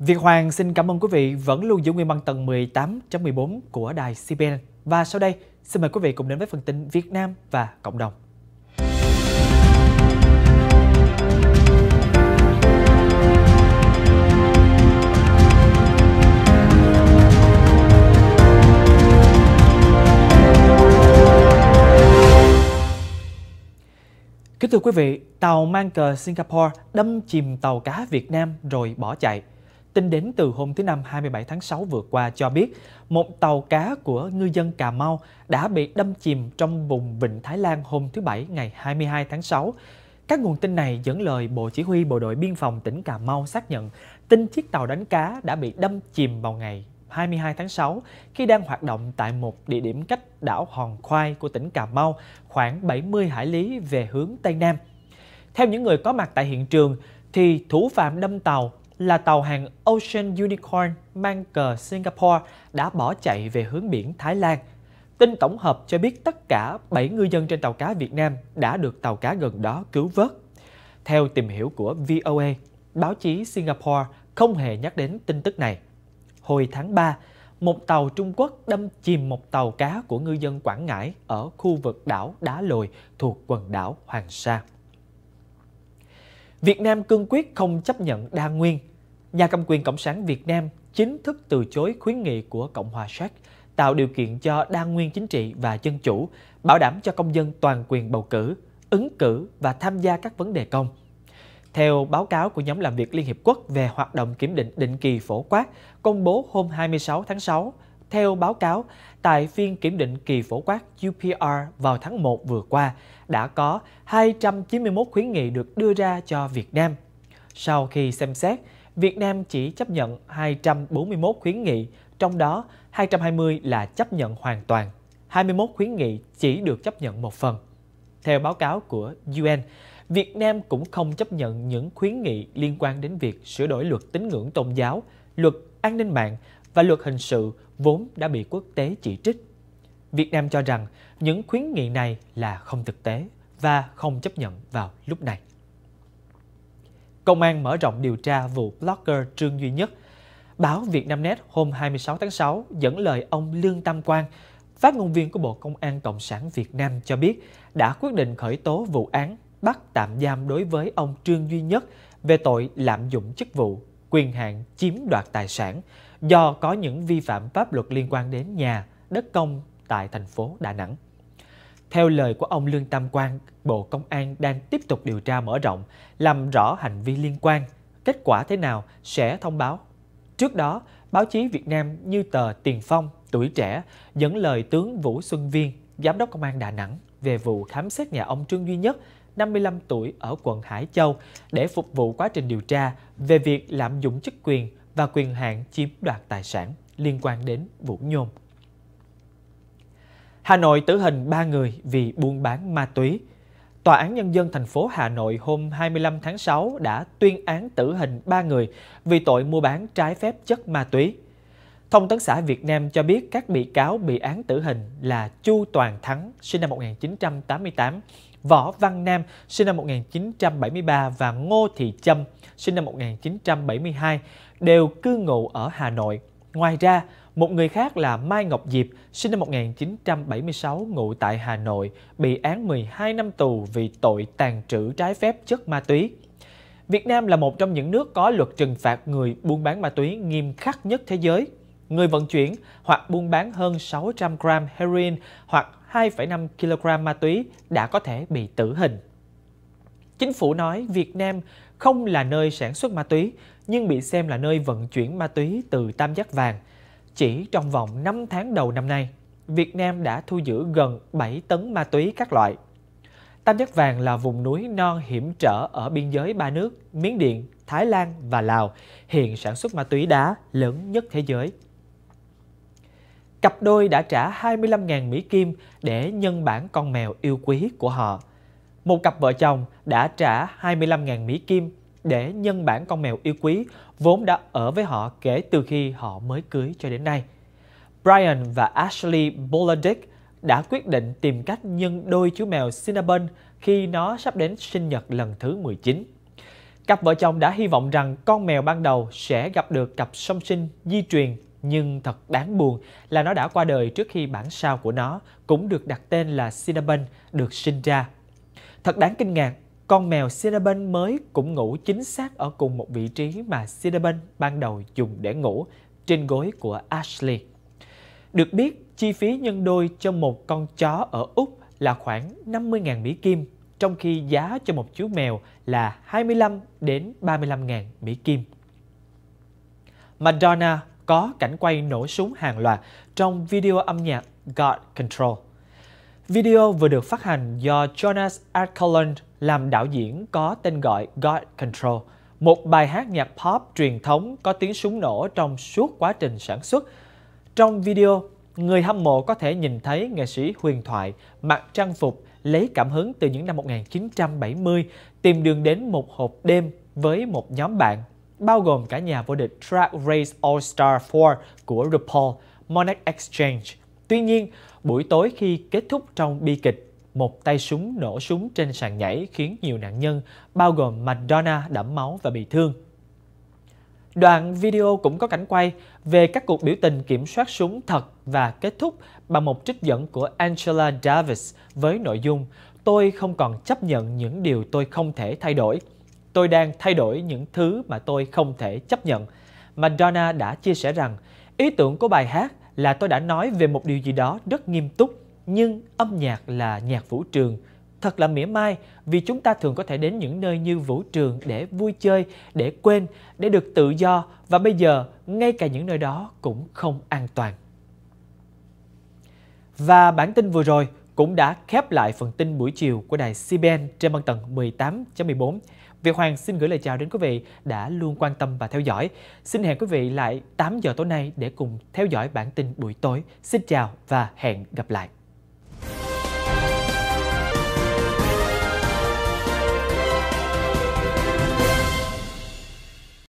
Việt Hoàng xin cảm ơn quý vị vẫn luôn giữ nguyên băng tầng 18.14 của đài CBN. Và sau đây, xin mời quý vị cùng đến với phần tin Việt Nam và cộng đồng. thưa quý vị, tàu mang cờ Singapore đâm chìm tàu cá Việt Nam rồi bỏ chạy. Tin đến từ hôm thứ Năm 27 tháng 6 vừa qua cho biết, một tàu cá của ngư dân Cà Mau đã bị đâm chìm trong vùng Vịnh Thái Lan hôm thứ Bảy ngày 22 tháng 6. Các nguồn tin này dẫn lời Bộ Chỉ huy Bộ đội Biên phòng tỉnh Cà Mau xác nhận tin chiếc tàu đánh cá đã bị đâm chìm vào ngày 22 tháng 6 khi đang hoạt động tại một địa điểm cách đảo Hòn Khoai của tỉnh Cà Mau khoảng 70 hải lý về hướng Tây Nam. Theo những người có mặt tại hiện trường, thì thủ phạm đâm tàu là tàu hàng Ocean Unicorn mang cờ Singapore đã bỏ chạy về hướng biển Thái Lan. Tin tổng hợp cho biết tất cả 7 ngư dân trên tàu cá Việt Nam đã được tàu cá gần đó cứu vớt. Theo tìm hiểu của VOA, báo chí Singapore không hề nhắc đến tin tức này hồi tháng 3, một tàu Trung Quốc đâm chìm một tàu cá của ngư dân Quảng Ngãi ở khu vực đảo Đá Lồi thuộc quần đảo Hoàng Sa. Việt Nam cương quyết không chấp nhận đa nguyên. Nhà cầm quyền Cộng sản Việt Nam chính thức từ chối khuyến nghị của Cộng hòa Séc tạo điều kiện cho đa nguyên chính trị và dân chủ, bảo đảm cho công dân toàn quyền bầu cử, ứng cử và tham gia các vấn đề công – theo báo cáo của nhóm làm việc Liên Hiệp Quốc về hoạt động kiểm định định kỳ phổ quát công bố hôm 26 tháng 6, theo báo cáo, tại phiên kiểm định kỳ phổ quát UPR vào tháng 1 vừa qua, đã có 291 khuyến nghị được đưa ra cho Việt Nam. Sau khi xem xét, Việt Nam chỉ chấp nhận 241 khuyến nghị, trong đó 220 là chấp nhận hoàn toàn, 21 khuyến nghị chỉ được chấp nhận một phần. Theo báo cáo của UN, Việt Nam cũng không chấp nhận những khuyến nghị liên quan đến việc sửa đổi luật tín ngưỡng tôn giáo, luật an ninh mạng và luật hình sự vốn đã bị quốc tế chỉ trích. Việt Nam cho rằng những khuyến nghị này là không thực tế và không chấp nhận vào lúc này. Công an mở rộng điều tra vụ blogger Trương Duy Nhất. Báo Vietnamnet hôm 26 tháng 6 dẫn lời ông Lương Tam Quang, phát ngôn viên của Bộ Công an Cộng sản Việt Nam cho biết đã quyết định khởi tố vụ án bắt tạm giam đối với ông Trương Duy Nhất về tội lạm dụng chức vụ, quyền hạn chiếm đoạt tài sản do có những vi phạm pháp luật liên quan đến nhà, đất công tại thành phố Đà Nẵng. Theo lời của ông Lương Tam Quang, Bộ Công an đang tiếp tục điều tra mở rộng, làm rõ hành vi liên quan. Kết quả thế nào sẽ thông báo. Trước đó, báo chí Việt Nam như tờ Tiền Phong, Tuổi Trẻ dẫn lời tướng Vũ Xuân Viên, Giám đốc Công an Đà Nẵng về vụ khám xét nhà ông Trương Duy Nhất 55 tuổi ở quận Hải Châu để phục vụ quá trình điều tra về việc lạm dụng chức quyền và quyền hạn chiếm đoạt tài sản liên quan đến Vũ Nhôm. Hà Nội tử hình 3 người vì buôn bán ma túy. Tòa án Nhân dân thành phố Hà Nội hôm 25 tháng 6 đã tuyên án tử hình 3 người vì tội mua bán trái phép chất ma túy. Thông tấn xã Việt Nam cho biết các bị cáo bị án tử hình là Chu Toàn Thắng sinh năm 1988, Võ Văn Nam sinh năm 1973 và Ngô Thị Trâm sinh năm 1972 đều cư ngụ ở Hà Nội. Ngoài ra, một người khác là Mai Ngọc Diệp, sinh năm 1976, ngụ tại Hà Nội, bị án 12 năm tù vì tội tàn trữ trái phép chất ma túy. Việt Nam là một trong những nước có luật trừng phạt người buôn bán ma túy nghiêm khắc nhất thế giới. Người vận chuyển hoặc buôn bán hơn 600 gram heroin hoặc 2,5 kg ma túy đã có thể bị tử hình. Chính phủ nói Việt Nam không là nơi sản xuất ma túy, nhưng bị xem là nơi vận chuyển ma túy từ Tam Giác Vàng. Chỉ trong vòng 5 tháng đầu năm nay, Việt Nam đã thu giữ gần 7 tấn ma túy các loại. Tam Giác Vàng là vùng núi non hiểm trở ở biên giới ba nước Miến Điện, Thái Lan và Lào, hiện sản xuất ma túy đá lớn nhất thế giới. Cặp đôi đã trả 25.000 Mỹ Kim để nhân bản con mèo yêu quý của họ. Một cặp vợ chồng đã trả 25.000 Mỹ Kim để nhân bản con mèo yêu quý vốn đã ở với họ kể từ khi họ mới cưới cho đến nay. Brian và Ashley Boladick đã quyết định tìm cách nhân đôi chú mèo Cinnabon khi nó sắp đến sinh nhật lần thứ 19. Cặp vợ chồng đã hy vọng rằng con mèo ban đầu sẽ gặp được cặp song sinh di truyền nhưng thật đáng buồn là nó đã qua đời trước khi bản sao của nó cũng được đặt tên là Cinnabon được sinh ra. Thật đáng kinh ngạc, con mèo Cinnabon mới cũng ngủ chính xác ở cùng một vị trí mà Cinnabon ban đầu dùng để ngủ, trên gối của Ashley. Được biết, chi phí nhân đôi cho một con chó ở Úc là khoảng 50.000 Mỹ Kim, trong khi giá cho một chú mèo là 25 đến 35.000 Mỹ Kim. Madonna có cảnh quay nổ súng hàng loạt trong video âm nhạc God Control. Video vừa được phát hành do Jonas Ackland làm đạo diễn có tên gọi God Control, một bài hát nhạc pop truyền thống có tiếng súng nổ trong suốt quá trình sản xuất. Trong video, người hâm mộ có thể nhìn thấy nghệ sĩ huyền thoại mặc trang phục lấy cảm hứng từ những năm 1970 tìm đường đến một hộp đêm với một nhóm bạn bao gồm cả nhà vô địch Track Race All-Star 4 của RuPaul, Monet Exchange. Tuy nhiên, buổi tối khi kết thúc trong bi kịch, một tay súng nổ súng trên sàn nhảy khiến nhiều nạn nhân, bao gồm Madonna đẫm máu và bị thương. Đoạn video cũng có cảnh quay về các cuộc biểu tình kiểm soát súng thật và kết thúc bằng một trích dẫn của Angela Davis với nội dung Tôi không còn chấp nhận những điều tôi không thể thay đổi Tôi đang thay đổi những thứ mà tôi không thể chấp nhận. Madonna đã chia sẻ rằng ý tưởng của bài hát là tôi đã nói về một điều gì đó rất nghiêm túc nhưng âm nhạc là nhạc vũ trường thật là mỉa mai vì chúng ta thường có thể đến những nơi như vũ trường để vui chơi để quên để được tự do và bây giờ ngay cả những nơi đó cũng không an toàn và bản tin vừa rồi cũng đã khép lại phần tin buổi chiều của đài CBN trên băng tầng 18.14. Việt Hoàng xin gửi lời chào đến quý vị đã luôn quan tâm và theo dõi. Xin hẹn quý vị lại 8 giờ tối nay để cùng theo dõi bản tin buổi tối. Xin chào và hẹn gặp lại.